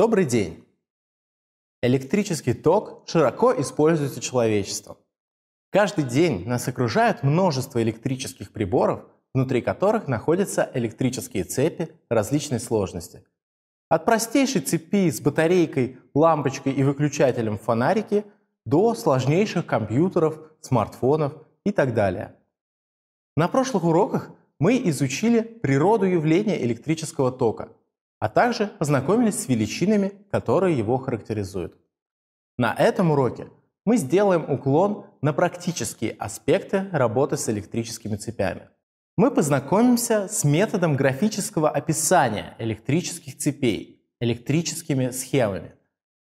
Добрый день! Электрический ток широко используется человечеством. Каждый день нас окружает множество электрических приборов, внутри которых находятся электрические цепи различной сложности. От простейшей цепи с батарейкой, лампочкой и выключателем в фонарике до сложнейших компьютеров, смартфонов и так далее. На прошлых уроках мы изучили природу явления электрического тока – а также познакомились с величинами, которые его характеризуют. На этом уроке мы сделаем уклон на практические аспекты работы с электрическими цепями. Мы познакомимся с методом графического описания электрических цепей, электрическими схемами.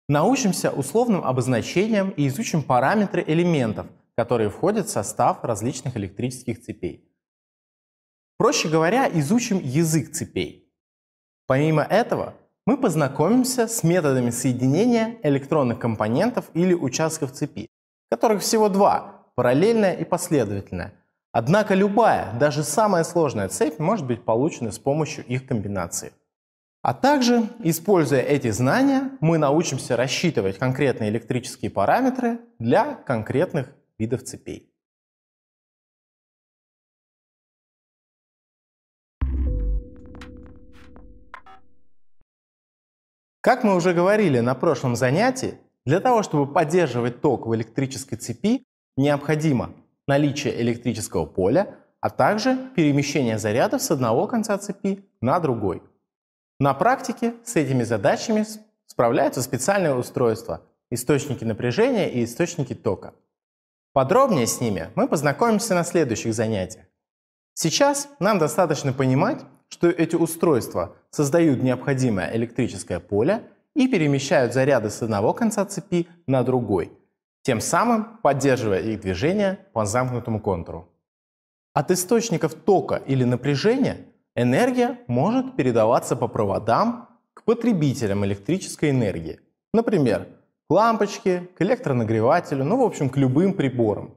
Научимся условным обозначениям и изучим параметры элементов, которые входят в состав различных электрических цепей. Проще говоря, изучим язык цепей. Помимо этого, мы познакомимся с методами соединения электронных компонентов или участков цепи, которых всего два – параллельная и последовательная. Однако любая, даже самая сложная цепь может быть получена с помощью их комбинации. А также, используя эти знания, мы научимся рассчитывать конкретные электрические параметры для конкретных видов цепей. Как мы уже говорили на прошлом занятии, для того, чтобы поддерживать ток в электрической цепи, необходимо наличие электрического поля, а также перемещение зарядов с одного конца цепи на другой. На практике с этими задачами справляются специальные устройства – источники напряжения и источники тока. Подробнее с ними мы познакомимся на следующих занятиях. Сейчас нам достаточно понимать, что эти устройства создают необходимое электрическое поле и перемещают заряды с одного конца цепи на другой, тем самым поддерживая их движение по замкнутому контуру. От источников тока или напряжения энергия может передаваться по проводам к потребителям электрической энергии. Например, к лампочке, к электронагревателю, ну в общем к любым приборам.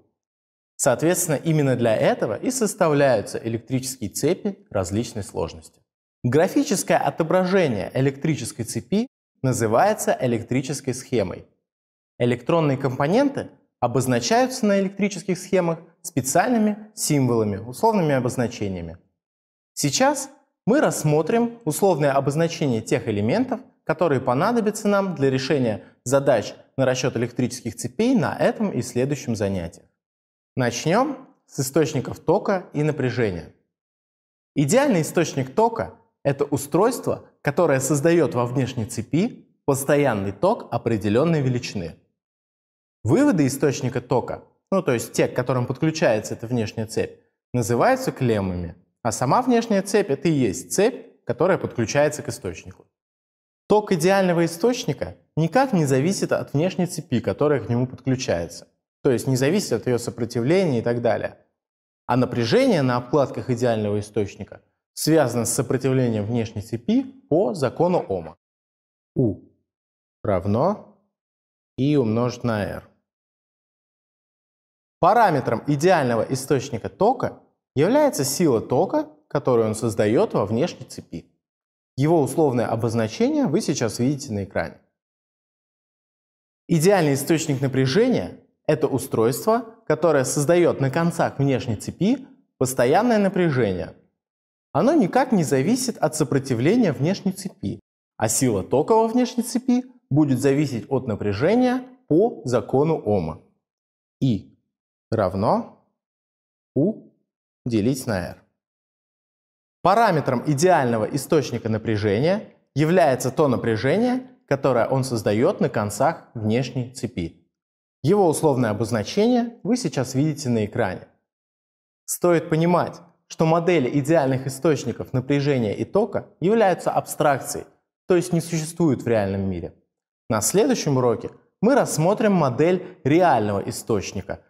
Соответственно, именно для этого и составляются электрические цепи различной сложности. Графическое отображение электрической цепи называется электрической схемой. Электронные компоненты обозначаются на электрических схемах специальными символами, условными обозначениями. Сейчас мы рассмотрим условное обозначение тех элементов, которые понадобятся нам для решения задач на расчет электрических цепей на этом и следующем занятиях. Начнем с источников тока и напряжения. Идеальный источник тока – это устройство, которое создает во внешней цепи постоянный ток определенной величины. Выводы источника тока, ну то есть те, к которым подключается эта внешняя цепь, называются клеммами, а сама внешняя цепь – это и есть цепь, которая подключается к источнику. Ток идеального источника никак не зависит от внешней цепи, которая к нему подключается. То есть не зависит от ее сопротивления и так далее. А напряжение на обкладках идеального источника связано с сопротивлением внешней цепи по закону Ома. U равно I умножить на R. Параметром идеального источника тока является сила тока, которую он создает во внешней цепи. Его условное обозначение вы сейчас видите на экране. Идеальный источник напряжения это устройство, которое создает на концах внешней цепи постоянное напряжение. Оно никак не зависит от сопротивления внешней цепи, а сила тока во внешней цепи будет зависеть от напряжения по закону Ома. И равно U делить на R. Параметром идеального источника напряжения является то напряжение, которое он создает на концах внешней цепи. Его условное обозначение вы сейчас видите на экране. Стоит понимать, что модели идеальных источников напряжения и тока являются абстракцией, то есть не существуют в реальном мире. На следующем уроке мы рассмотрим модель реального источника,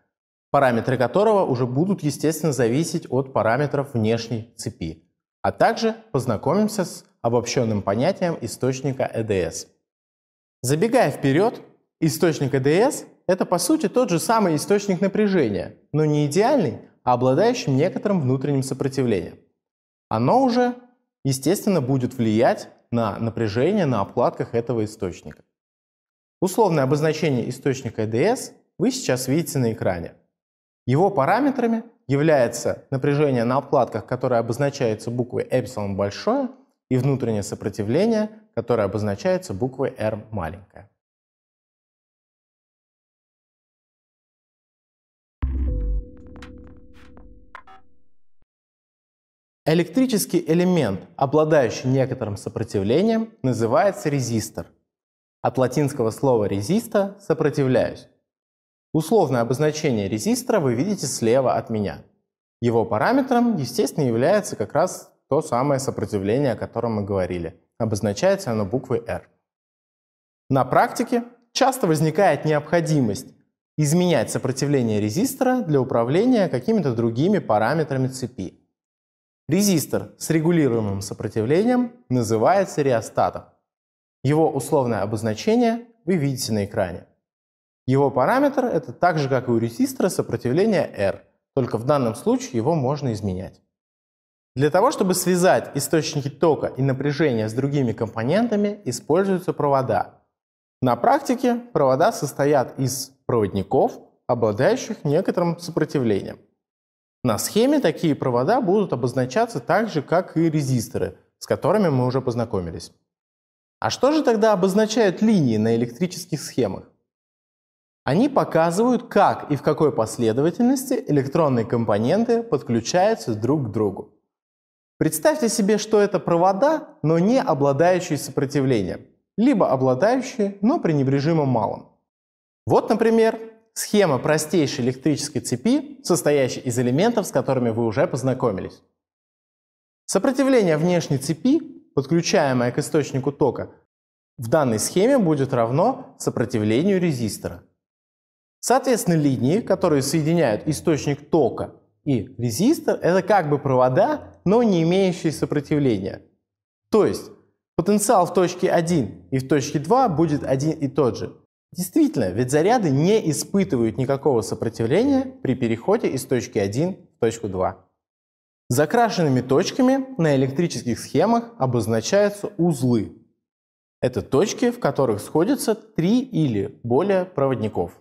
параметры которого уже будут, естественно, зависеть от параметров внешней цепи, а также познакомимся с обобщенным понятием источника ЭДС. Забегая вперед, источник ЭДС это по сути тот же самый источник напряжения, но не идеальный, а обладающий некоторым внутренним сопротивлением. Оно уже, естественно, будет влиять на напряжение на обкладках этого источника. Условное обозначение источника ЭДС вы сейчас видите на экране. Его параметрами является напряжение на обкладках, которое обозначается буквой ε большое, и внутреннее сопротивление, которое обозначается буквой R маленькое. Электрический элемент, обладающий некоторым сопротивлением, называется резистор. От латинского слова «резиста» — «сопротивляюсь». Условное обозначение резистора вы видите слева от меня. Его параметром, естественно, является как раз то самое сопротивление, о котором мы говорили. Обозначается оно буквой R. На практике часто возникает необходимость изменять сопротивление резистора для управления какими-то другими параметрами цепи – Резистор с регулируемым сопротивлением называется реостатом. Его условное обозначение вы видите на экране. Его параметр – это так же, как и у резистора, сопротивление R, только в данном случае его можно изменять. Для того, чтобы связать источники тока и напряжения с другими компонентами, используются провода. На практике провода состоят из проводников, обладающих некоторым сопротивлением – на схеме такие провода будут обозначаться так же, как и резисторы, с которыми мы уже познакомились. А что же тогда обозначают линии на электрических схемах? Они показывают, как и в какой последовательности электронные компоненты подключаются друг к другу. Представьте себе, что это провода, но не обладающие сопротивлением, либо обладающие, но пренебрежимо малым. Вот, например, Схема простейшей электрической цепи, состоящей из элементов, с которыми вы уже познакомились. Сопротивление внешней цепи, подключаемое к источнику тока, в данной схеме будет равно сопротивлению резистора. Соответственно, линии, которые соединяют источник тока и резистор, это как бы провода, но не имеющие сопротивления. То есть потенциал в точке 1 и в точке 2 будет один и тот же – Действительно, ведь заряды не испытывают никакого сопротивления при переходе из точки 1 в точку 2. Закрашенными точками на электрических схемах обозначаются узлы. Это точки, в которых сходятся три или более проводников.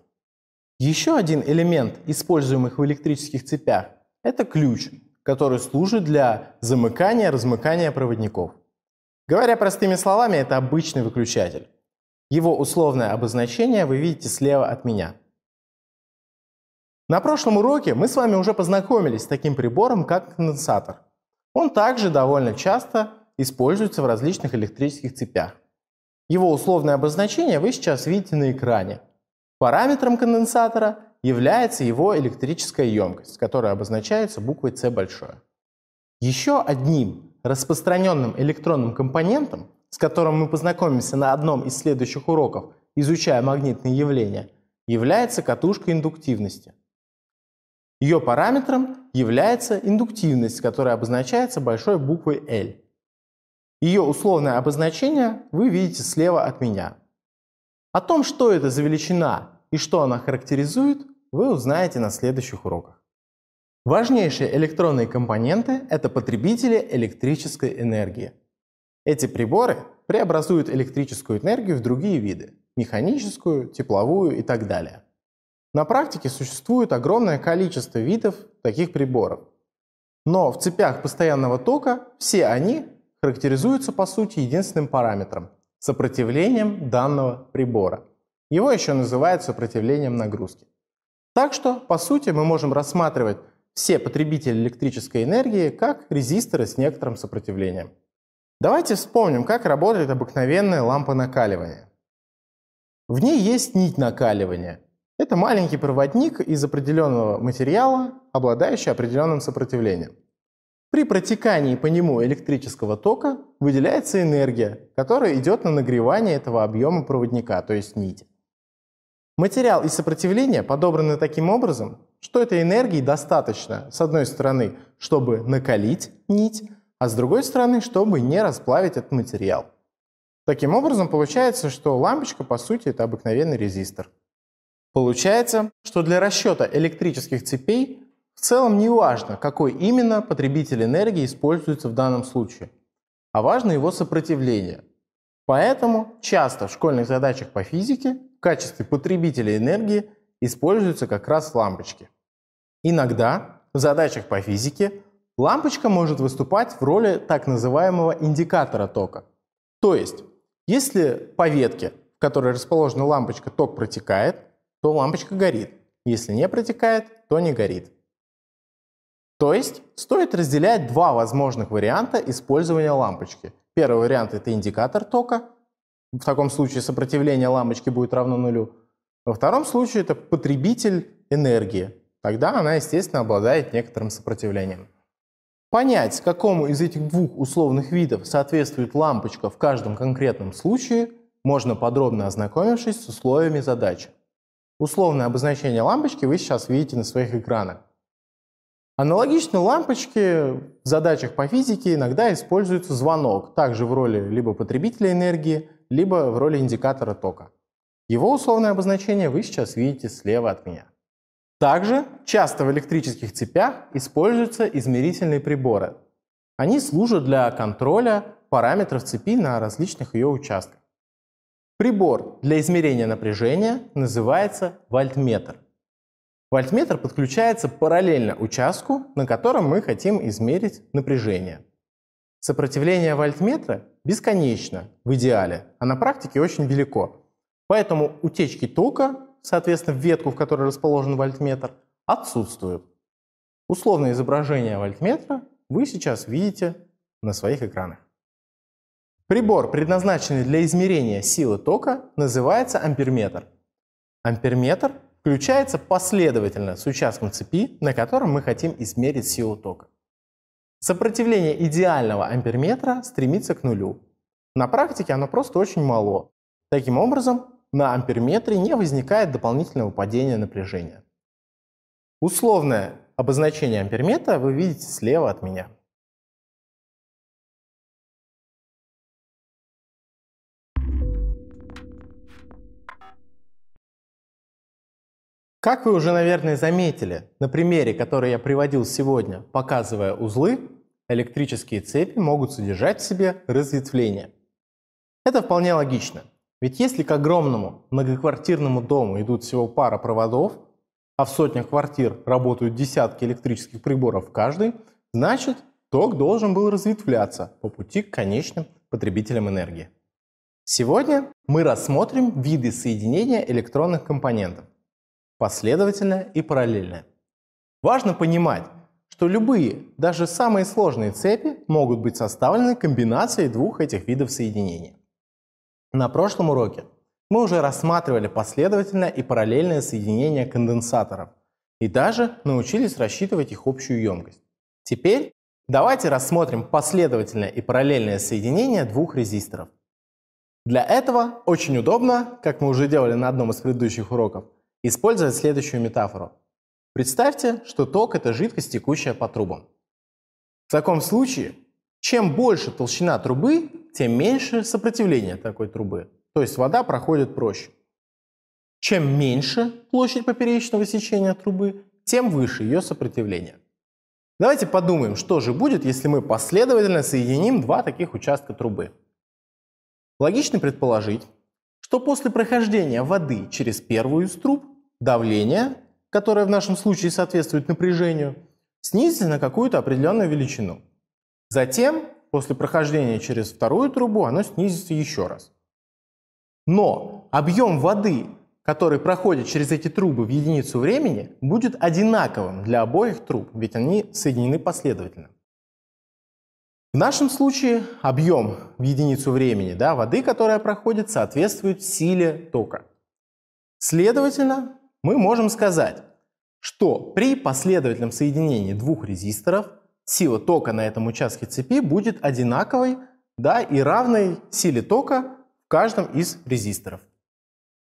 Еще один элемент, используемых в электрических цепях, это ключ, который служит для замыкания-размыкания проводников. Говоря простыми словами, это обычный выключатель. Его условное обозначение вы видите слева от меня. На прошлом уроке мы с вами уже познакомились с таким прибором, как конденсатор. Он также довольно часто используется в различных электрических цепях. Его условное обозначение вы сейчас видите на экране. Параметром конденсатора является его электрическая емкость, которая обозначается буквой С большое. Еще одним распространенным электронным компонентом с которым мы познакомимся на одном из следующих уроков, изучая магнитные явления, является катушка индуктивности. Ее параметром является индуктивность, которая обозначается большой буквой L. Ее условное обозначение вы видите слева от меня. О том, что это за величина и что она характеризует, вы узнаете на следующих уроках. Важнейшие электронные компоненты – это потребители электрической энергии – эти приборы преобразуют электрическую энергию в другие виды – механическую, тепловую и так далее. На практике существует огромное количество видов таких приборов. Но в цепях постоянного тока все они характеризуются по сути единственным параметром – сопротивлением данного прибора. Его еще называют сопротивлением нагрузки. Так что, по сути, мы можем рассматривать все потребители электрической энергии как резисторы с некоторым сопротивлением. Давайте вспомним, как работает обыкновенная лампа накаливания. В ней есть нить накаливания. Это маленький проводник из определенного материала, обладающий определенным сопротивлением. При протекании по нему электрического тока выделяется энергия, которая идет на нагревание этого объема проводника, то есть нити. Материал и сопротивление подобраны таким образом, что этой энергии достаточно, с одной стороны, чтобы накалить нить, а с другой стороны, чтобы не расплавить этот материал. Таким образом, получается, что лампочка, по сути, это обыкновенный резистор. Получается, что для расчета электрических цепей в целом не важно, какой именно потребитель энергии используется в данном случае, а важно его сопротивление. Поэтому часто в школьных задачах по физике в качестве потребителя энергии используются как раз лампочки. Иногда в задачах по физике Лампочка может выступать в роли так называемого индикатора тока. То есть, если по ветке, в которой расположена лампочка, ток протекает, то лампочка горит. Если не протекает, то не горит. То есть, стоит разделять два возможных варианта использования лампочки. Первый вариант – это индикатор тока. В таком случае сопротивление лампочки будет равно нулю. Во втором случае это потребитель энергии. Тогда она, естественно, обладает некоторым сопротивлением. Понять, какому из этих двух условных видов соответствует лампочка в каждом конкретном случае, можно подробно ознакомившись с условиями задачи. Условное обозначение лампочки вы сейчас видите на своих экранах. Аналогично лампочке в задачах по физике иногда используется звонок, также в роли либо потребителя энергии, либо в роли индикатора тока. Его условное обозначение вы сейчас видите слева от меня. Также часто в электрических цепях используются измерительные приборы. Они служат для контроля параметров цепи на различных ее участках. Прибор для измерения напряжения называется вольтметр. Вольтметр подключается параллельно участку, на котором мы хотим измерить напряжение. Сопротивление вольтметра бесконечно в идеале, а на практике очень велико. Поэтому утечки тока соответственно, ветку, в которой расположен вольтметр, отсутствует. Условное изображение вольтметра вы сейчас видите на своих экранах. Прибор, предназначенный для измерения силы тока, называется амперметр. Амперметр включается последовательно с участком цепи, на котором мы хотим измерить силу тока. Сопротивление идеального амперметра стремится к нулю. На практике оно просто очень мало. Таким образом, на амперметре не возникает дополнительного падения напряжения. Условное обозначение амперметра вы видите слева от меня. Как вы уже, наверное, заметили, на примере, который я приводил сегодня, показывая узлы, электрические цепи могут содержать в себе разветвление. Это вполне логично. Ведь если к огромному многоквартирному дому идут всего пара проводов, а в сотнях квартир работают десятки электрических приборов в каждой, значит ток должен был разветвляться по пути к конечным потребителям энергии. Сегодня мы рассмотрим виды соединения электронных компонентов, последовательное и параллельное. Важно понимать, что любые, даже самые сложные цепи могут быть составлены комбинацией двух этих видов соединения. На прошлом уроке мы уже рассматривали последовательное и параллельное соединение конденсаторов и даже научились рассчитывать их общую емкость. Теперь давайте рассмотрим последовательное и параллельное соединение двух резисторов. Для этого очень удобно, как мы уже делали на одном из предыдущих уроков, использовать следующую метафору. Представьте, что ток – это жидкость, текущая по трубам. В таком случае чем больше толщина трубы, тем меньше сопротивление такой трубы, то есть вода проходит проще. Чем меньше площадь поперечного сечения трубы, тем выше ее сопротивление. Давайте подумаем, что же будет, если мы последовательно соединим два таких участка трубы. Логично предположить, что после прохождения воды через первую из труб давление, которое в нашем случае соответствует напряжению, снизится на какую-то определенную величину – Затем, после прохождения через вторую трубу, оно снизится еще раз. Но объем воды, который проходит через эти трубы в единицу времени, будет одинаковым для обоих труб, ведь они соединены последовательно. В нашем случае объем в единицу времени да, воды, которая проходит, соответствует силе тока. Следовательно, мы можем сказать, что при последовательном соединении двух резисторов – сила тока на этом участке цепи будет одинаковой да, и равной силе тока в каждом из резисторов.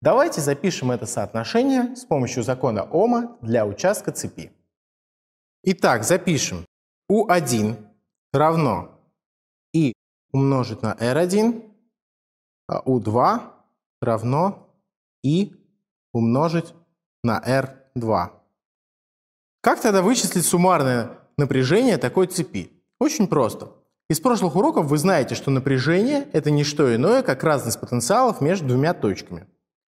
Давайте запишем это соотношение с помощью закона Ома для участка цепи. Итак, запишем U1 равно I умножить на R1, а U2 равно I умножить на R2. Как тогда вычислить суммарное напряжение такой цепи? Очень просто. Из прошлых уроков вы знаете, что напряжение – это не что иное, как разность потенциалов между двумя точками.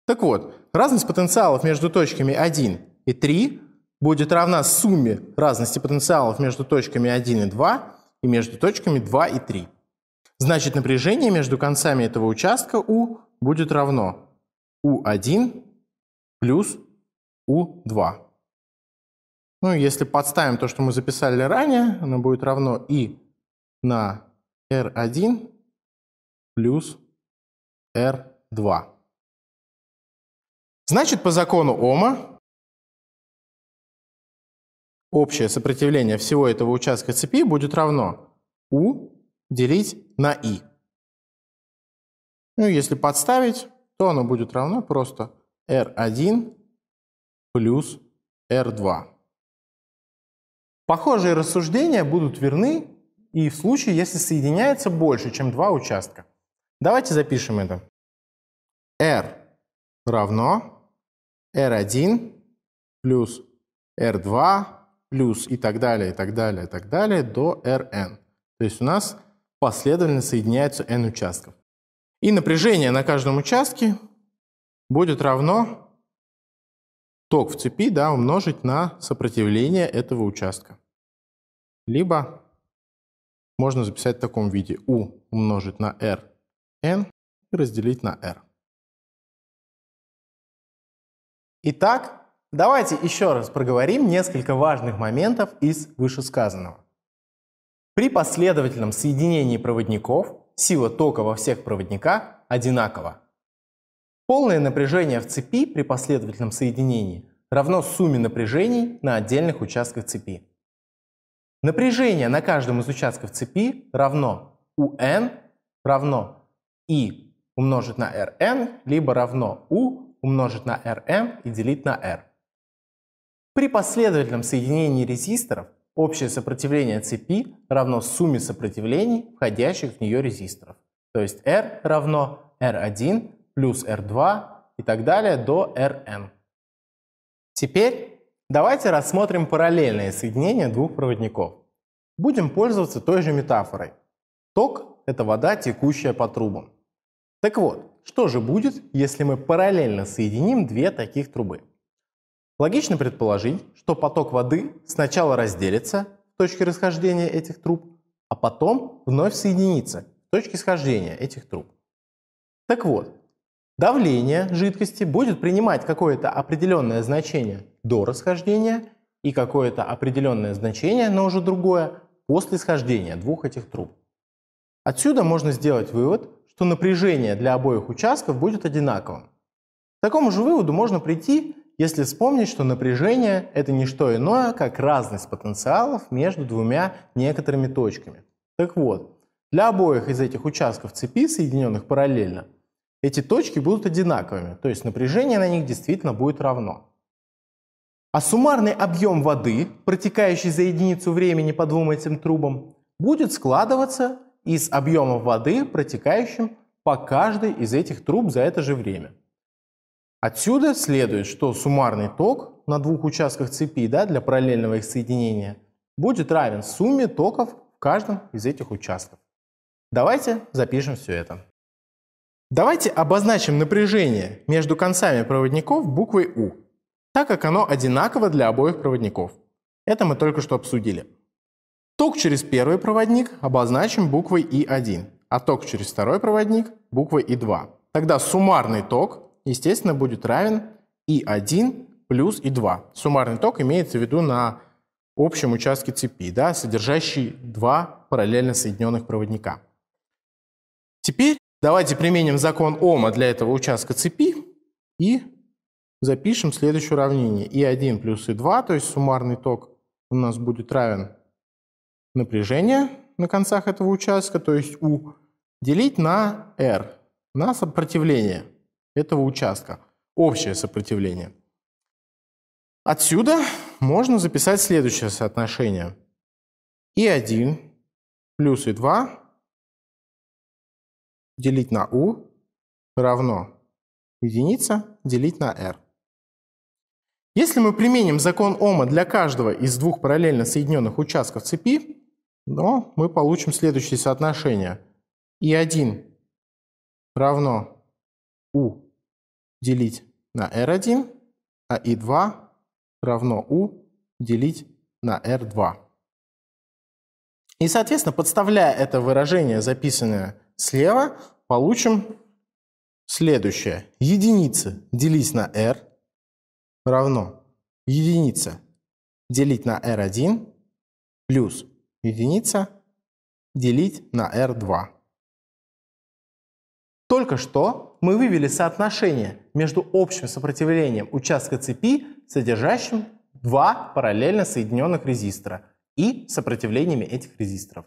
Так вот, разность потенциалов между точками 1 и 3 будет равна сумме разности потенциалов между точками 1 и 2 и между точками 2 и 3. Значит, напряжение между концами этого участка U будет равно U1 плюс U2. Ну, если подставим то, что мы записали ранее, оно будет равно и на r1 плюс r2. Значит, по закону Ома общее сопротивление всего этого участка цепи будет равно u делить на i. Ну, если подставить, то оно будет равно просто r1 плюс r2. Похожие рассуждения будут верны и в случае, если соединяется больше, чем два участка. Давайте запишем это. R равно R1 плюс R2 плюс и так далее, и так далее, и так далее до Rn. То есть у нас последовательно соединяются n участков. И напряжение на каждом участке будет равно ток в цепи да, умножить на сопротивление этого участка либо можно записать в таком виде u умножить на r n и разделить на r. Итак, давайте еще раз проговорим несколько важных моментов из вышесказанного. При последовательном соединении проводников сила тока во всех проводниках одинакова. Полное напряжение в цепи при последовательном соединении равно сумме напряжений на отдельных участках цепи. Напряжение на каждом из участков цепи равно un равно i умножить на rn, либо равно u умножить на rm и делить на r. При последовательном соединении резисторов общее сопротивление цепи равно сумме сопротивлений входящих в нее резисторов. То есть R равно R1 плюс R2 и так далее до Rn. Теперь Давайте рассмотрим параллельное соединение двух проводников. Будем пользоваться той же метафорой. Ток – это вода, текущая по трубам. Так вот, что же будет, если мы параллельно соединим две таких трубы? Логично предположить, что поток воды сначала разделится в точке расхождения этих труб, а потом вновь соединится в точке схождения этих труб. Так вот, Давление жидкости будет принимать какое-то определенное значение до расхождения и какое-то определенное значение, но уже другое, после схождения двух этих труб. Отсюда можно сделать вывод, что напряжение для обоих участков будет одинаковым. К такому же выводу можно прийти, если вспомнить, что напряжение – это не что иное, как разность потенциалов между двумя некоторыми точками. Так вот, для обоих из этих участков цепи, соединенных параллельно, эти точки будут одинаковыми, то есть напряжение на них действительно будет равно. А суммарный объем воды, протекающий за единицу времени по двум этим трубам, будет складываться из объемов воды, протекающим по каждой из этих труб за это же время. Отсюда следует, что суммарный ток на двух участках цепи да, для параллельного их соединения будет равен сумме токов в каждом из этих участков. Давайте запишем все это. Давайте обозначим напряжение между концами проводников буквой U, так как оно одинаково для обоих проводников. Это мы только что обсудили. Ток через первый проводник обозначим буквой И1, а ток через второй проводник буквой И2. Тогда суммарный ток, естественно, будет равен И1 плюс И2. Суммарный ток имеется в виду на общем участке цепи, да, содержащий два параллельно соединенных проводника. Теперь Давайте применим закон Ома для этого участка цепи и запишем следующее уравнение. И1 плюс И2, то есть суммарный ток у нас будет равен напряжению на концах этого участка, то есть У, делить на R, на сопротивление этого участка, общее сопротивление. Отсюда можно записать следующее соотношение. И1 плюс И2 делить на u равно единица делить на r. Если мы применим закон Ома для каждого из двух параллельно соединенных участков цепи, то мы получим следующее соотношение. И1 равно u делить на r1, а и2 равно u делить на r2. И, соответственно, подставляя это выражение, записанное слева получим следующее. единица делить на r равно единица делить на r1 плюс единица делить на r2. Только что мы вывели соотношение между общим сопротивлением участка цепи, содержащим два параллельно соединенных резистора, и сопротивлениями этих резисторов.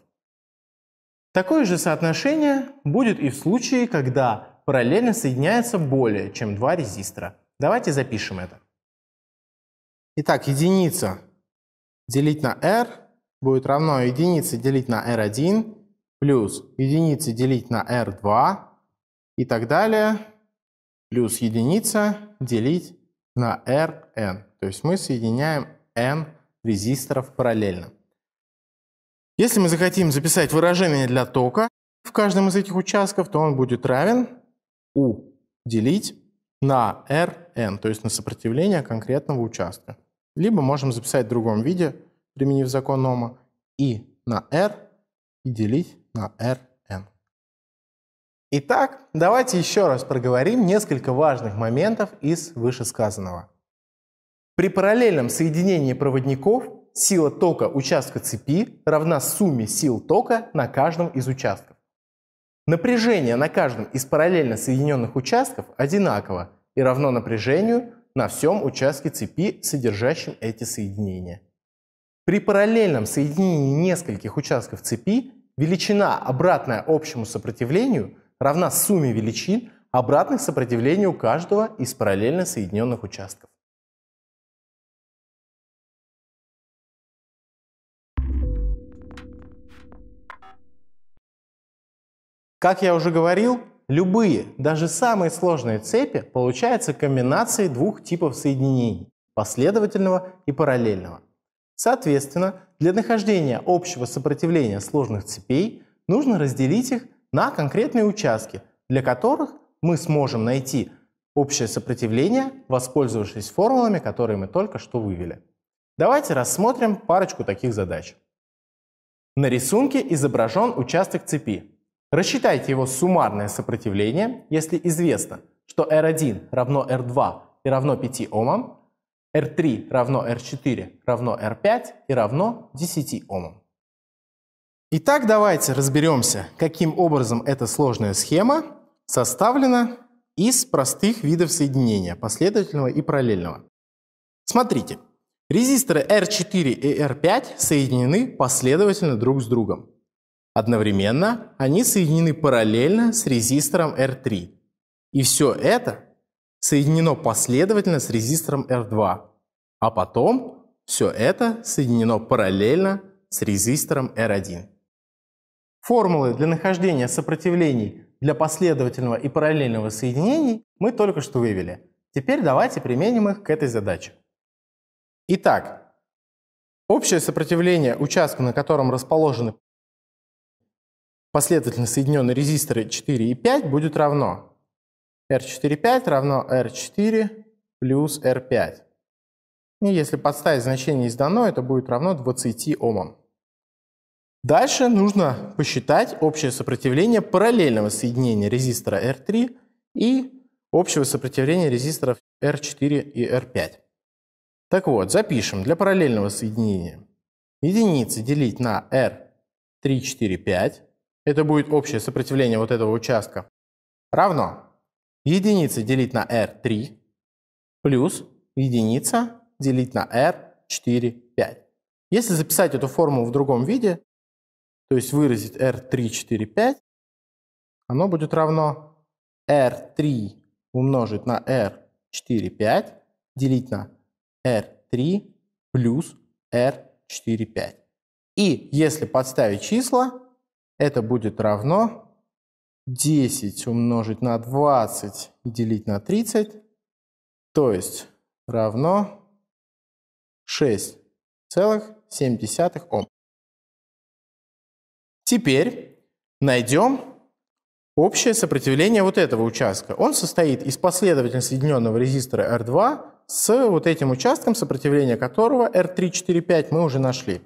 Такое же соотношение будет и в случае, когда параллельно соединяется более чем два резистора. Давайте запишем это. Итак, единица делить на R будет равно единице делить на R1 плюс единице делить на R2 и так далее, плюс единица делить на Rn. То есть мы соединяем n резисторов параллельно. Если мы захотим записать выражение для тока в каждом из этих участков, то он будет равен U делить на Rn, то есть на сопротивление конкретного участка. Либо можем записать в другом виде, применив закон Ома, I на R и делить на Rn. Итак, давайте еще раз проговорим несколько важных моментов из вышесказанного. При параллельном соединении проводников сила тока участка цепи равна сумме сил тока на каждом из участков. Напряжение на каждом из параллельно соединенных участков одинаково и равно напряжению на всем участке цепи, содержащем эти соединения. При параллельном соединении нескольких участков цепи величина, обратная общему сопротивлению, равна сумме величин, обратных сопротивлению каждого из параллельно соединенных участков. Как я уже говорил, любые, даже самые сложные цепи получаются комбинацией двух типов соединений – последовательного и параллельного. Соответственно, для нахождения общего сопротивления сложных цепей нужно разделить их на конкретные участки, для которых мы сможем найти общее сопротивление, воспользовавшись формулами, которые мы только что вывели. Давайте рассмотрим парочку таких задач. На рисунке изображен участок цепи, Рассчитайте его суммарное сопротивление, если известно, что R1 равно R2 и равно 5 Ом, R3 равно R4 равно R5 и равно 10 Ом. Итак, давайте разберемся, каким образом эта сложная схема составлена из простых видов соединения, последовательного и параллельного. Смотрите, резисторы R4 и R5 соединены последовательно друг с другом. Одновременно они соединены параллельно с резистором R3. И все это соединено последовательно с резистором R2. А потом все это соединено параллельно с резистором R1. Формулы для нахождения сопротивлений для последовательного и параллельного соединений мы только что вывели. Теперь давайте применим их к этой задаче. Итак, общее сопротивление участка, на котором расположены последовательно соединенные резисторы 4 и 5 будет равно R4,5 равно R4 плюс R5. И если подставить значение из дано, это будет равно 20 Ом. Дальше нужно посчитать общее сопротивление параллельного соединения резистора R3 и общего сопротивления резисторов R4 и R5. Так вот, запишем для параллельного соединения единицы делить на R3, 4, 5 это будет общее сопротивление вот этого участка. Равно единица делить на R3 плюс единица делить на R4, 5. Если записать эту формулу в другом виде, то есть выразить R3, 4, 5, оно будет равно R3 умножить на R4, 5 делить на R3 плюс R4, 5. И если подставить числа, это будет равно 10 умножить на 20 и делить на 30, то есть равно 6,7 Ом. Теперь найдем общее сопротивление вот этого участка. Он состоит из последовательно соединенного резистора R2 с вот этим участком, сопротивление которого R3,4,5 мы уже нашли.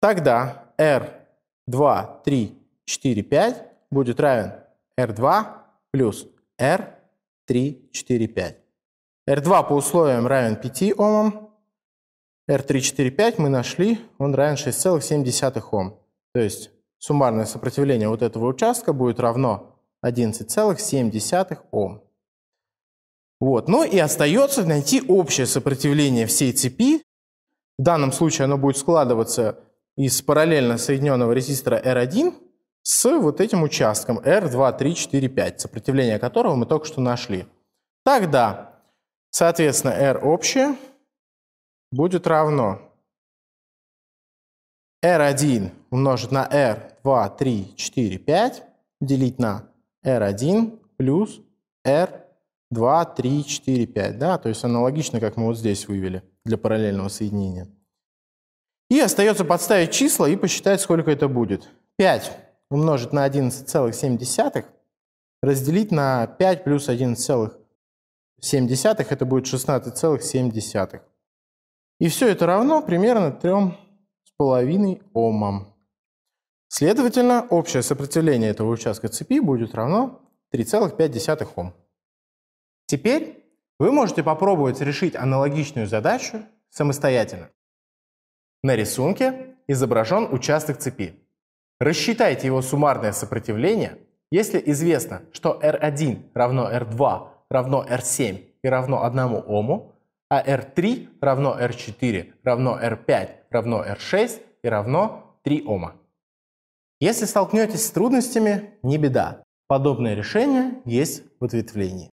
Тогда R 2, 3, 4, 5 будет равен R2 плюс R3, 4, 5. R2 по условиям равен 5 Омам. R3, 4, 5 мы нашли, он равен 6,7 Ом. То есть суммарное сопротивление вот этого участка будет равно 11,7 Ом. Вот. Ну и остается найти общее сопротивление всей цепи. В данном случае оно будет складываться из параллельно соединенного резистора R1 с вот этим участком r 2345 сопротивление которого мы только что нашли. Тогда, соответственно, R общее будет равно R1 умножить на R, 2345 делить на R1 плюс R 2345 Да? То есть аналогично, как мы вот здесь вывели для параллельного соединения. И остается подставить числа и посчитать, сколько это будет. 5 умножить на 11,7 разделить на 5 плюс 11,7, это будет 16,7. И все это равно примерно 3,5 Омам. Следовательно, общее сопротивление этого участка цепи будет равно 3,5 Ом. Теперь вы можете попробовать решить аналогичную задачу самостоятельно. На рисунке изображен участок цепи. Рассчитайте его суммарное сопротивление, если известно, что R1 равно R2 равно R7 и равно 1 Ому, а R3 равно R4 равно R5 равно R6 и равно 3 Ома. Если столкнетесь с трудностями, не беда. Подобное решение есть в ответвлении.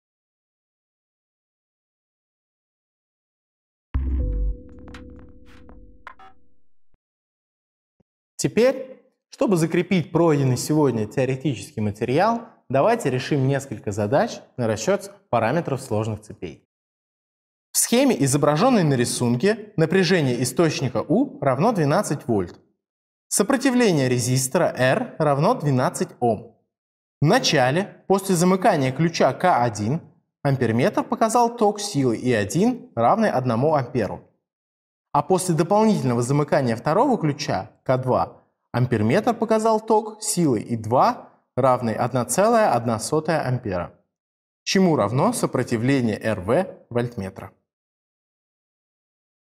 Теперь, чтобы закрепить пройденный сегодня теоретический материал, давайте решим несколько задач на расчет параметров сложных цепей. В схеме, изображенной на рисунке, напряжение источника U равно 12 вольт. Сопротивление резистора R равно 12 Ом. В начале, после замыкания ключа К1, амперметр показал ток силы И1 равный 1 амперу а после дополнительного замыкания второго ключа К2 амперметр показал ток силы И2 равный 1,1 ампера, чему равно сопротивление РВ вольтметра.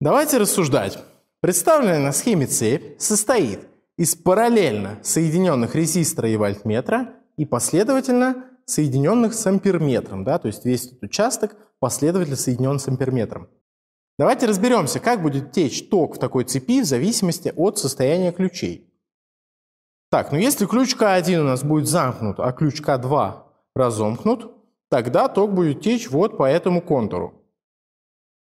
Давайте рассуждать. Представленная на схеме цепь состоит из параллельно соединенных резистора и вольтметра и последовательно соединенных с амперметром, да, то есть весь этот участок последовательно соединен с амперметром. Давайте разберемся, как будет течь ток в такой цепи в зависимости от состояния ключей. Так, ну если ключ К1 у нас будет замкнут, а ключ К2 разомкнут, тогда ток будет течь вот по этому контуру.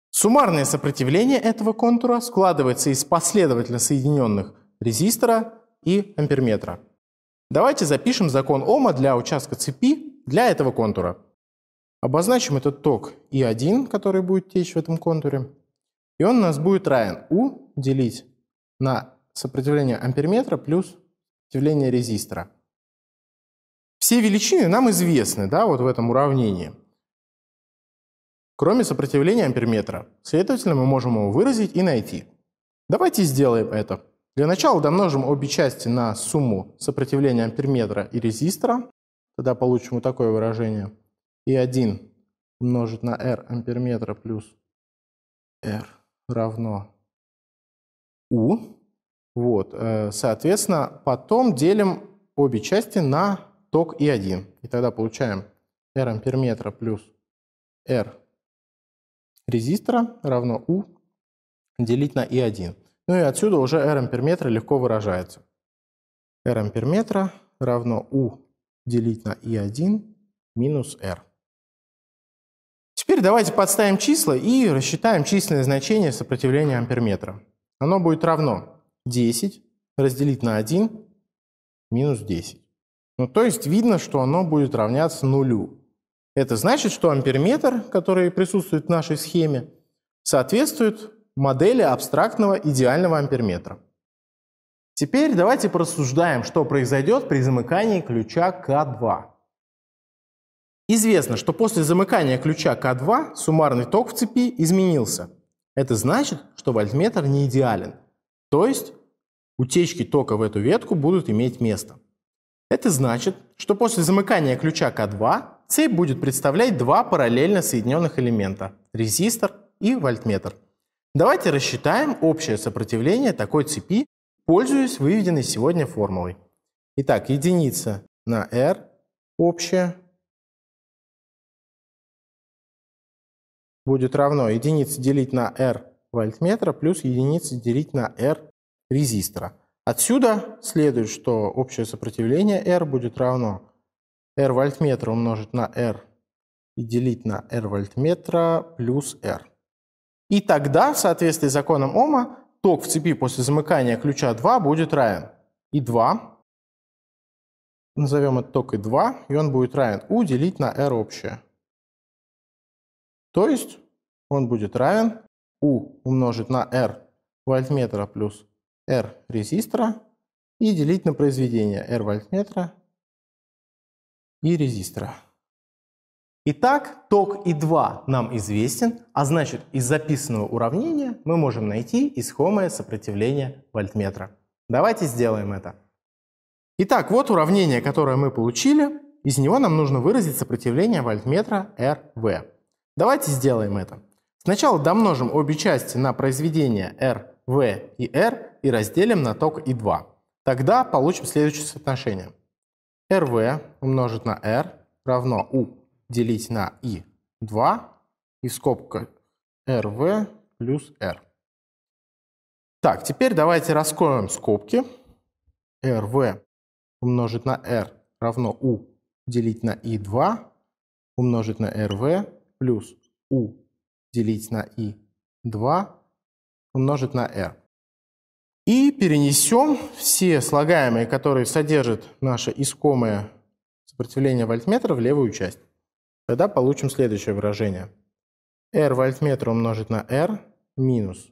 Суммарное сопротивление этого контура складывается из последовательно соединенных резистора и амперметра. Давайте запишем закон Ома для участка цепи для этого контура. Обозначим этот ток И1, который будет течь в этом контуре, и он у нас будет равен U делить на сопротивление амперметра плюс сопротивление резистора. Все величины нам известны, да, вот в этом уравнении, кроме сопротивления амперметра. Следовательно, мы можем его выразить и найти. Давайте сделаем это. Для начала домножим обе части на сумму сопротивления амперметра и резистора. Тогда получим вот такое выражение. И1 умножить на R амперметра плюс R равно u. Вот, э, соответственно, потом делим обе части на ток И1. И тогда получаем R амперметра плюс R резистора равно U делить на И1. Ну и отсюда уже R амперметра легко выражается. R амперметра равно U делить на И1 минус R. Теперь давайте подставим числа и рассчитаем численное значение сопротивления амперметра. Оно будет равно 10 разделить на 1 минус 10. Ну, то есть видно, что оно будет равняться нулю. Это значит, что амперметр, который присутствует в нашей схеме, соответствует модели абстрактного идеального амперметра. Теперь давайте порассуждаем, что произойдет при замыкании ключа К2. Известно, что после замыкания ключа К2 суммарный ток в цепи изменился. Это значит, что вольтметр не идеален. То есть утечки тока в эту ветку будут иметь место. Это значит, что после замыкания ключа К2 цепь будет представлять два параллельно соединенных элемента – резистор и вольтметр. Давайте рассчитаем общее сопротивление такой цепи, пользуясь выведенной сегодня формулой. Итак, единица на R общая – будет равно единице делить на R вольтметра плюс единицы делить на R резистора. Отсюда следует, что общее сопротивление R будет равно R вольтметра умножить на R и делить на R вольтметра плюс R. И тогда, в соответствии с законом Ома, ток в цепи после замыкания ключа 2 будет равен И2, назовем этот ток И2, и он будет равен U делить на R общее. То есть он будет равен U умножить на R вольтметра плюс R резистора и делить на произведение R вольтметра и резистора. Итак, ток И2 нам известен, а значит из записанного уравнения мы можем найти искомое сопротивление вольтметра. Давайте сделаем это. Итак, вот уравнение, которое мы получили. Из него нам нужно выразить сопротивление вольтметра РВ. Давайте сделаем это. Сначала домножим обе части на произведения r, v и r и разделим на ток и2. Тогда получим следующее соотношение. rv умножить на r равно u делить на i2 и в скобках rv плюс r. Так, теперь давайте раскроем скобки. rv умножить на r равно u делить на i2 умножить на rv плюс u делить на i2 умножить на r. И перенесем все слагаемые, которые содержит наше искомое сопротивление вольтметра, в левую часть. Тогда получим следующее выражение. r вольтметра умножить на r минус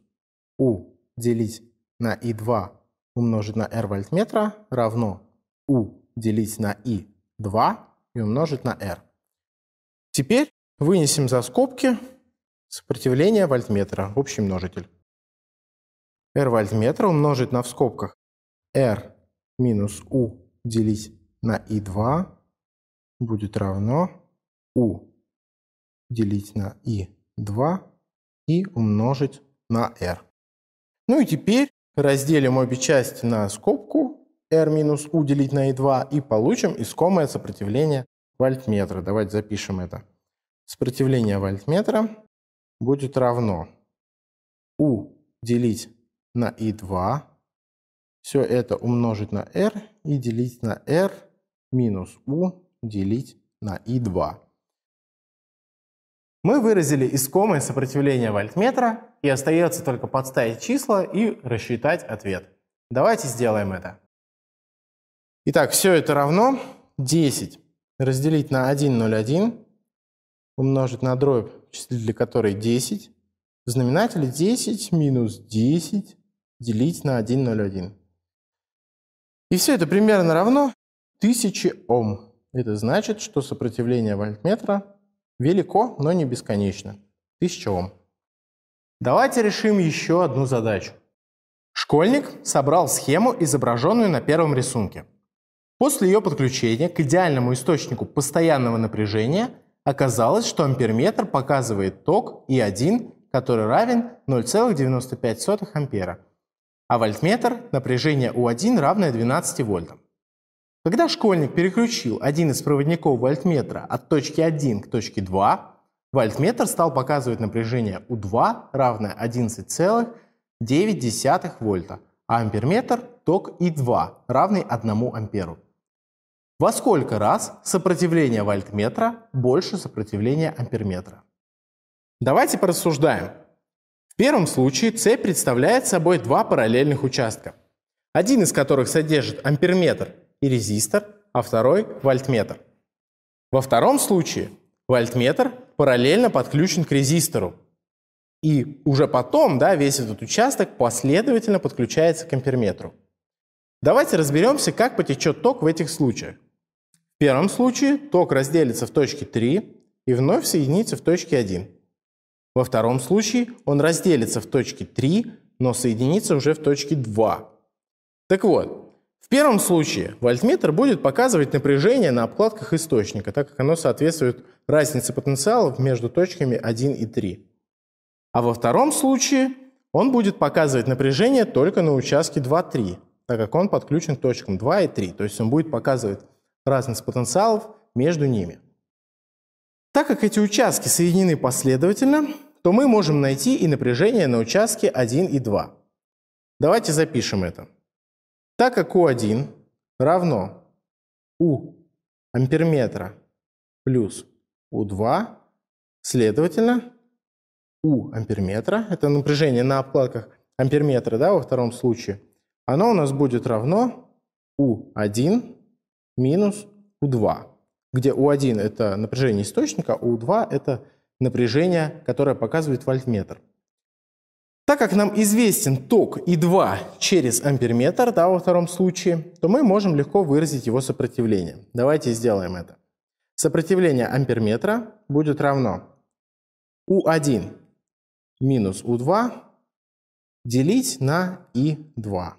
u делить на i2 умножить на r вольтметра равно u делить на i2 и умножить на r. Теперь Вынесем за скобки сопротивление вольтметра, общий множитель. R вольтметра умножить на в скобках R минус U делить на I2 будет равно U делить на I2 и умножить на R. Ну и теперь разделим обе части на скобку R минус U делить на I2 и получим искомое сопротивление вольтметра. Давайте запишем это сопротивление вольтметра будет равно U делить на I2, все это умножить на R и делить на R минус U делить на I2. Мы выразили искомое сопротивление вольтметра, и остается только подставить числа и рассчитать ответ. Давайте сделаем это. Итак, все это равно 10 разделить на 1,01 умножить на дробь, числитель которой 10, знаменатель 10 минус 10 делить на 1,01. И все это примерно равно 1000 Ом. Это значит, что сопротивление вольтметра велико, но не бесконечно. 1000 Ом. Давайте решим еще одну задачу. Школьник собрал схему, изображенную на первом рисунке. После ее подключения к идеальному источнику постоянного напряжения – Оказалось, что амперметр показывает ток И1, который равен 0,95 ампера, а вольтметр – напряжение У1 равное 12 вольтам. Когда школьник переключил один из проводников вольтметра от точки 1 к точке 2, вольтметр стал показывать напряжение У2 равное 11,9 вольта, а амперметр – ток И2 равный 1 амперу. Во сколько раз сопротивление вольтметра больше сопротивления амперметра? Давайте порассуждаем. В первом случае цепь представляет собой два параллельных участка, один из которых содержит амперметр и резистор, а второй – вольтметр. Во втором случае вольтметр параллельно подключен к резистору, и уже потом да, весь этот участок последовательно подключается к амперметру. Давайте разберемся, как потечет ток в этих случаях. В первом случае ток разделится в точке 3 и вновь соединится в точке 1. Во втором случае он разделится в точке 3, но соединится уже в точке 2. Так вот, в первом случае вольтметр будет показывать напряжение на обкладках источника, так как оно соответствует разнице потенциалов между точками 1 и 3. А во втором случае он будет показывать напряжение только на участке 2-3, так как он подключен к точкам 2 и 3. То есть он будет показывать разница потенциалов между ними. Так как эти участки соединены последовательно, то мы можем найти и напряжение на участке 1 и 2. Давайте запишем это. Так как U1 равно U амперметра плюс U2, следовательно, U амперметра, это напряжение на обкладках амперметра да, во втором случае, оно у нас будет равно U1 минус U2, где U1 – это напряжение источника, U2 а – это напряжение, которое показывает вольтметр. Так как нам известен ток И2 через амперметр, да, во втором случае, то мы можем легко выразить его сопротивление. Давайте сделаем это. Сопротивление амперметра будет равно U1 минус U2 делить на И2.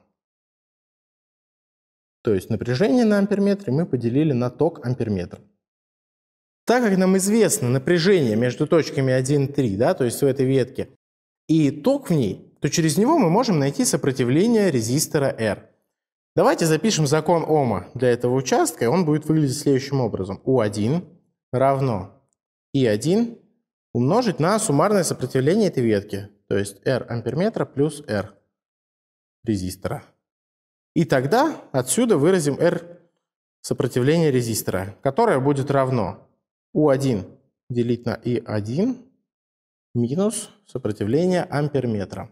То есть напряжение на амперметре мы поделили на ток амперметр. Так как нам известно напряжение между точками 1 и 3, да, то есть в этой ветке, и ток в ней, то через него мы можем найти сопротивление резистора R. Давайте запишем закон Ома для этого участка, и он будет выглядеть следующим образом. U1 равно I1 умножить на суммарное сопротивление этой ветки, то есть R амперметра плюс R резистора. И тогда отсюда выразим R сопротивление резистора, которое будет равно U1 делить на I1 минус сопротивление амперметра.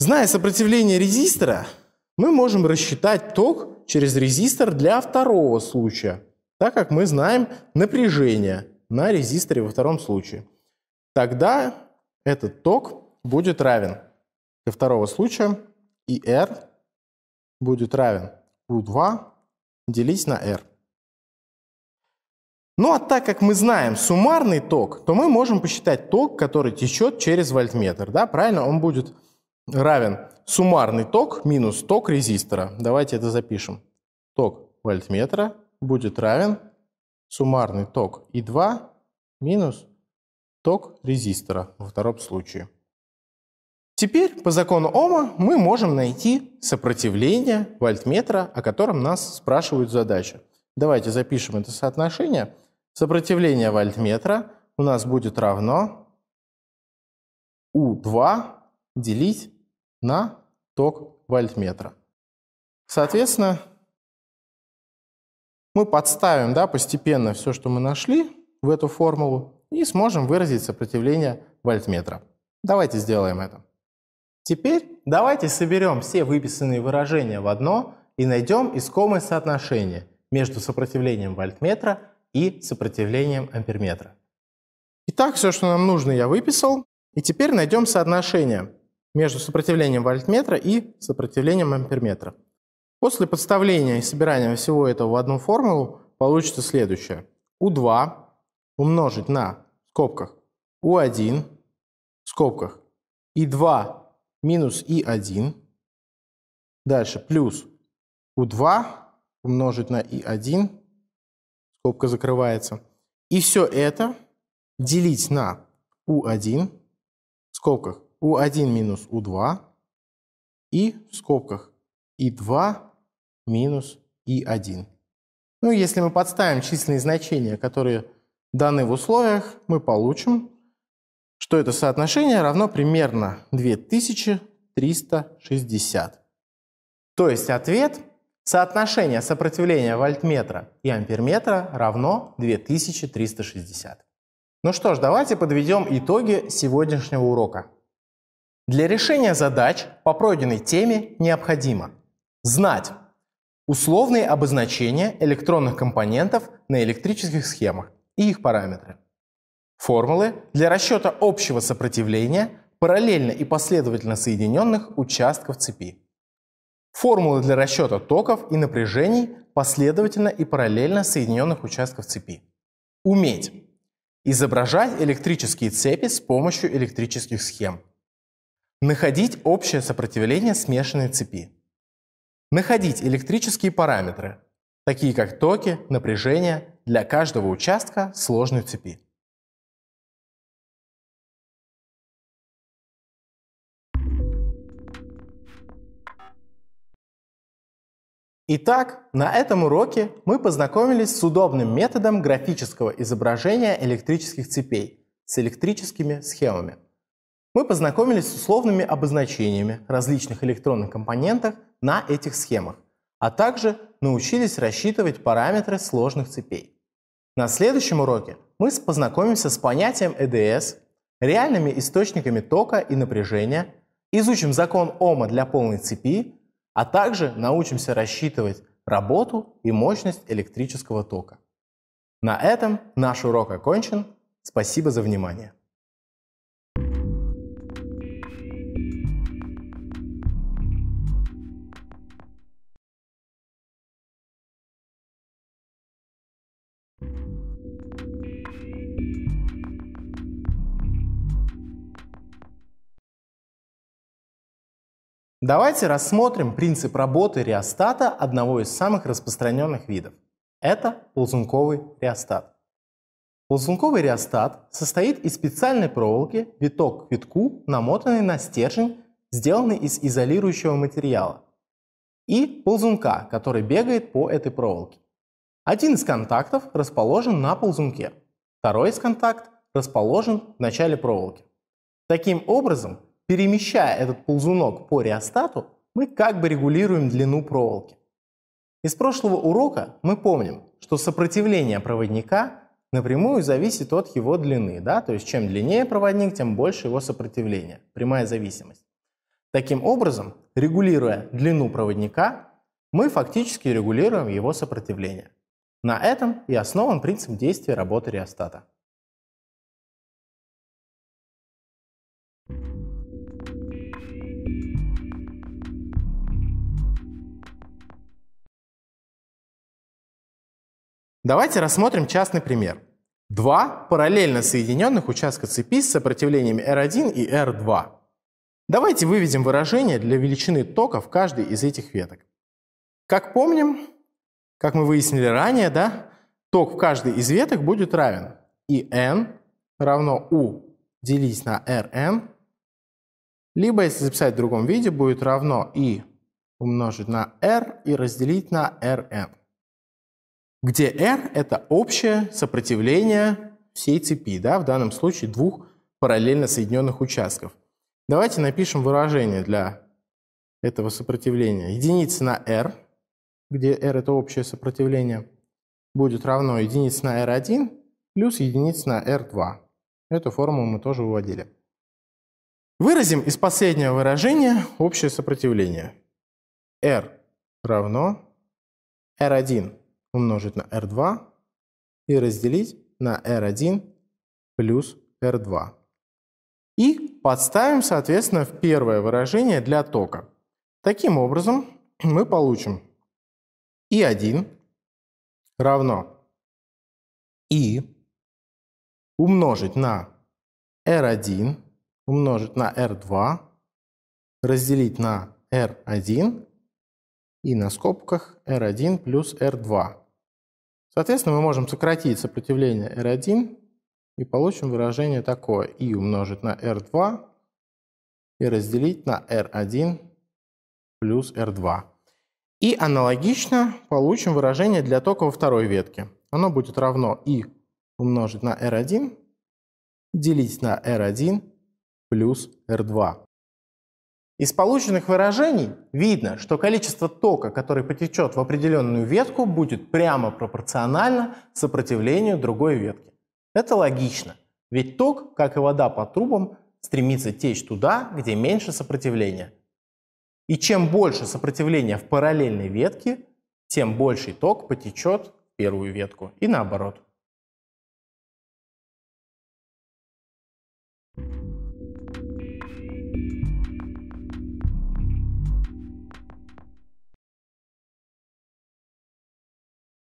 Зная сопротивление резистора, мы можем рассчитать ток через резистор для второго случая, так как мы знаем напряжение на резисторе во втором случае. Тогда этот ток будет равен для второго случая R будет равен u2 делить на r. Ну а так как мы знаем суммарный ток, то мы можем посчитать ток, который течет через вольтметр. Да? Правильно, он будет равен суммарный ток минус ток резистора. Давайте это запишем. Ток вольтметра будет равен суммарный ток И2 минус ток резистора во втором случае. Теперь по закону Ома мы можем найти сопротивление вольтметра, о котором нас спрашивают задачу. Давайте запишем это соотношение. Сопротивление вольтметра у нас будет равно U2 делить на ток вольтметра. Соответственно, мы подставим да, постепенно все, что мы нашли в эту формулу, и сможем выразить сопротивление вольтметра. Давайте сделаем это. Теперь давайте соберем все выписанные выражения в одно и найдем искомое соотношение между сопротивлением вольтметра и сопротивлением амперметра. Итак, все, что нам нужно, я выписал. И теперь найдем соотношение между сопротивлением вольтметра и сопротивлением амперметра. После подставления и собирания всего этого в одну формулу получится следующее. U2 умножить на в скобках U1 в скобках и 2 минус и1. Дальше плюс u2 умножить на и1. Скобка закрывается. И все это делить на u1 в скобках u1 минус u2 и в скобках и2 минус и1. Ну, если мы подставим численные значения, которые даны в условиях, мы получим что это соотношение равно примерно 2360. То есть ответ – соотношение сопротивления вольтметра и амперметра равно 2360. Ну что ж, давайте подведем итоги сегодняшнего урока. Для решения задач по пройденной теме необходимо знать условные обозначения электронных компонентов на электрических схемах и их параметры – Формулы для расчета общего сопротивления параллельно и последовательно соединенных участков цепи. Формулы для расчета токов и напряжений последовательно и параллельно соединенных участков цепи. Уметь. Изображать электрические цепи с помощью электрических схем. Находить общее сопротивление смешанной цепи. Находить электрические параметры, такие как токи, напряжение, для каждого участка сложной цепи. Итак, на этом уроке мы познакомились с удобным методом графического изображения электрических цепей с электрическими схемами. Мы познакомились с условными обозначениями различных электронных компонентов на этих схемах, а также научились рассчитывать параметры сложных цепей. На следующем уроке мы познакомимся с понятием ЭДС, реальными источниками тока и напряжения, изучим закон Ома для полной цепи, а также научимся рассчитывать работу и мощность электрического тока. На этом наш урок окончен. Спасибо за внимание. Давайте рассмотрим принцип работы реостата одного из самых распространенных видов. Это ползунковый реостат. Ползунковый реостат состоит из специальной проволоки виток к витку, намотанный на стержень, сделанный из изолирующего материала, и ползунка, который бегает по этой проволоке. Один из контактов расположен на ползунке, второй из контакт расположен в начале проволоки. Таким образом, Перемещая этот ползунок по реостату, мы как бы регулируем длину проволоки. Из прошлого урока мы помним, что сопротивление проводника напрямую зависит от его длины. Да? То есть чем длиннее проводник, тем больше его сопротивление. Прямая зависимость. Таким образом, регулируя длину проводника, мы фактически регулируем его сопротивление. На этом и основан принцип действия работы реостата. Давайте рассмотрим частный пример. Два параллельно соединенных участка цепи с сопротивлениями R1 и R2. Давайте выведем выражение для величины тока в каждой из этих веток. Как помним, как мы выяснили ранее, да, ток в каждой из веток будет равен и n равно u делить на rn, либо, если записать в другом виде, будет равно и умножить на r и разделить на rn где R – это общее сопротивление всей цепи, да, в данном случае двух параллельно соединенных участков. Давайте напишем выражение для этого сопротивления. Единица на R, где R – это общее сопротивление, будет равно единице на R1 плюс единице на R2. Эту формулу мы тоже выводили. Выразим из последнего выражения общее сопротивление. R равно R1 умножить на R2 и разделить на R1 плюс R2. И подставим, соответственно, в первое выражение для тока. Таким образом, мы получим И1 равно И умножить на R1 умножить на R2 разделить на R1 и на скобках R1 плюс R2. Соответственно, мы можем сократить сопротивление R1 и получим выражение такое I умножить на R2 и разделить на R1 плюс R2. И аналогично получим выражение для тока во второй ветке. Оно будет равно I умножить на R1 делить на R1 плюс R2. Из полученных выражений видно, что количество тока, который потечет в определенную ветку, будет прямо пропорционально сопротивлению другой ветки. Это логично, ведь ток, как и вода по трубам, стремится течь туда, где меньше сопротивления. И чем больше сопротивления в параллельной ветке, тем больший ток потечет в первую ветку и наоборот.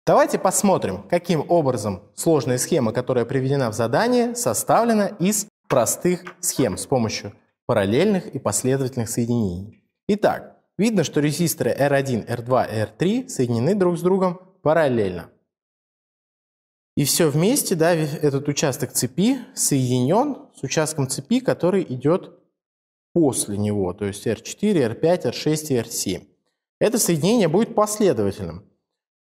Давайте посмотрим, каким образом сложная схема, которая приведена в задании, составлена из простых схем с помощью параллельных и последовательных соединений. Итак, видно, что резисторы R1, R2 R3 соединены друг с другом параллельно. И все вместе, да, этот участок цепи соединен с участком цепи, который идет после него, то есть R4, R5, R6 и R7. Это соединение будет последовательным.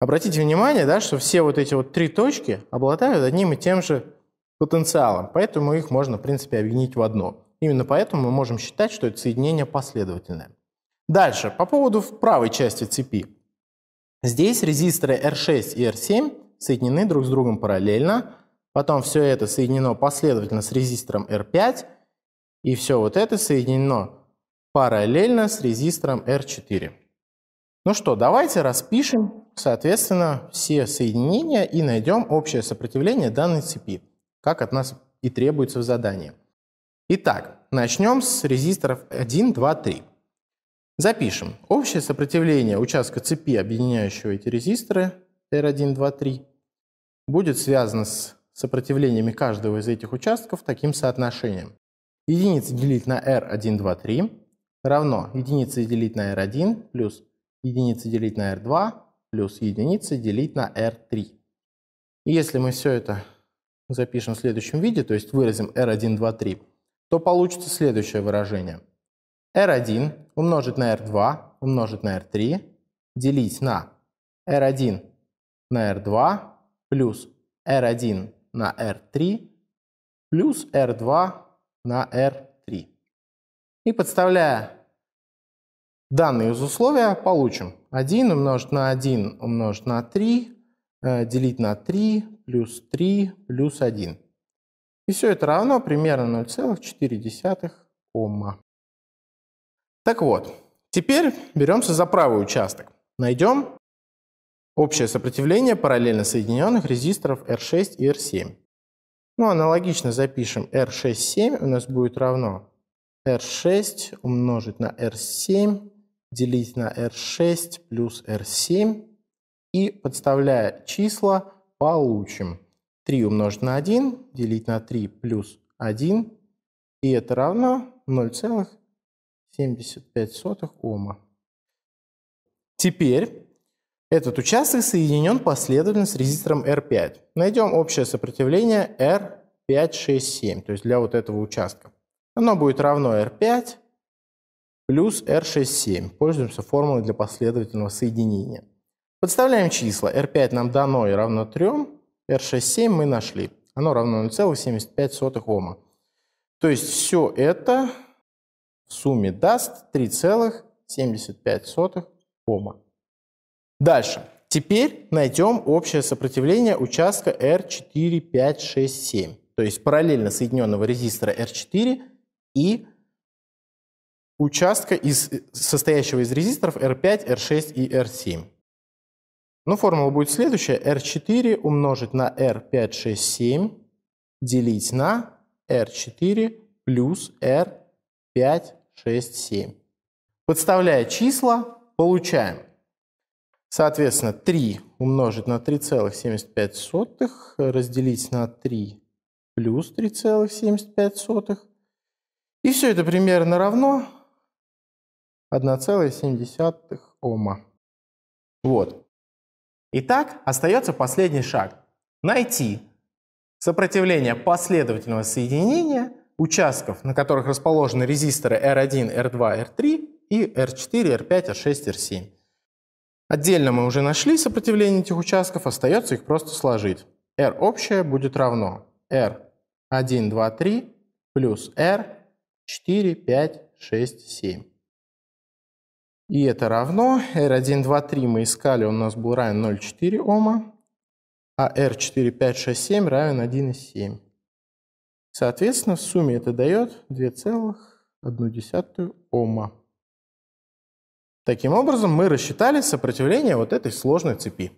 Обратите внимание, да, что все вот эти вот три точки обладают одним и тем же потенциалом, поэтому их можно, в принципе, объединить в одно. Именно поэтому мы можем считать, что это соединение последовательное. Дальше, по поводу правой части цепи. Здесь резисторы R6 и R7 соединены друг с другом параллельно, потом все это соединено последовательно с резистором R5, и все вот это соединено параллельно с резистором R4. Ну что, давайте распишем соответственно, все соединения и найдем общее сопротивление данной цепи, как от нас и требуется в задании. Итак, начнем с резисторов 1, 2, 3. Запишем. Общее сопротивление участка цепи, объединяющего эти резисторы, R1, 2, 3, будет связано с сопротивлениями каждого из этих участков таким соотношением. Единица делить на R1, 2, 3 равно единице делить на R1 плюс единице делить на R2 плюс единицы делить на R3. И если мы все это запишем в следующем виде, то есть выразим R1, 2, 3, то получится следующее выражение. R1 умножить на R2 умножить на R3 делить на R1 на R2 плюс R1 на R3 плюс R2 на R3. И подставляя Данные из условия получим. 1 умножить на 1 умножить на 3 э, делить на 3 плюс 3 плюс 1. И все это равно примерно 0,4 Ома. Так вот, теперь беремся за правый участок. Найдем общее сопротивление параллельно соединенных резисторов R6 и R7. Ну, аналогично запишем R6, 7 у нас будет равно R6 умножить на R7 делить на R6 плюс R7 и, подставляя числа, получим 3 умножить на 1 делить на 3 плюс 1, и это равно 0,75 Ома. Теперь этот участок соединен последовательно с резистором R5. Найдем общее сопротивление R567, то есть для вот этого участка. Оно будет равно R5 плюс R67. Пользуемся формулой для последовательного соединения. Подставляем числа. R5 нам дано и равно 3. R67 мы нашли. Оно равно 0,75 Ома. То есть все это в сумме даст 3,75 Ома. Дальше. Теперь найдем общее сопротивление участка r 4567 То есть параллельно соединенного резистора R4 и участка, из, э, состоящего из резисторов R5, R6 и R7. Ну, формула будет следующая. R4 умножить на R5, 6, 7 делить на R4 плюс R5, 6, 7. Подставляя числа, получаем. Соответственно, 3 умножить на 3,75 разделить на 3 плюс 3,75. И все это примерно равно 1,7 Ома. Вот. Итак, остается последний шаг. Найти сопротивление последовательного соединения участков, на которых расположены резисторы R1, R2, R3 и R4, R5, R6, R7. Отдельно мы уже нашли сопротивление этих участков, остается их просто сложить. R общее будет равно R1, 2, 3 плюс R4, 5, 6, 7. И это равно R1, 2, 3 мы искали, он у нас был равен 0,4 Ома, а R4, 5, 6, 7 равен 1,7. Соответственно, в сумме это дает 2,1 Ома. Таким образом, мы рассчитали сопротивление вот этой сложной цепи.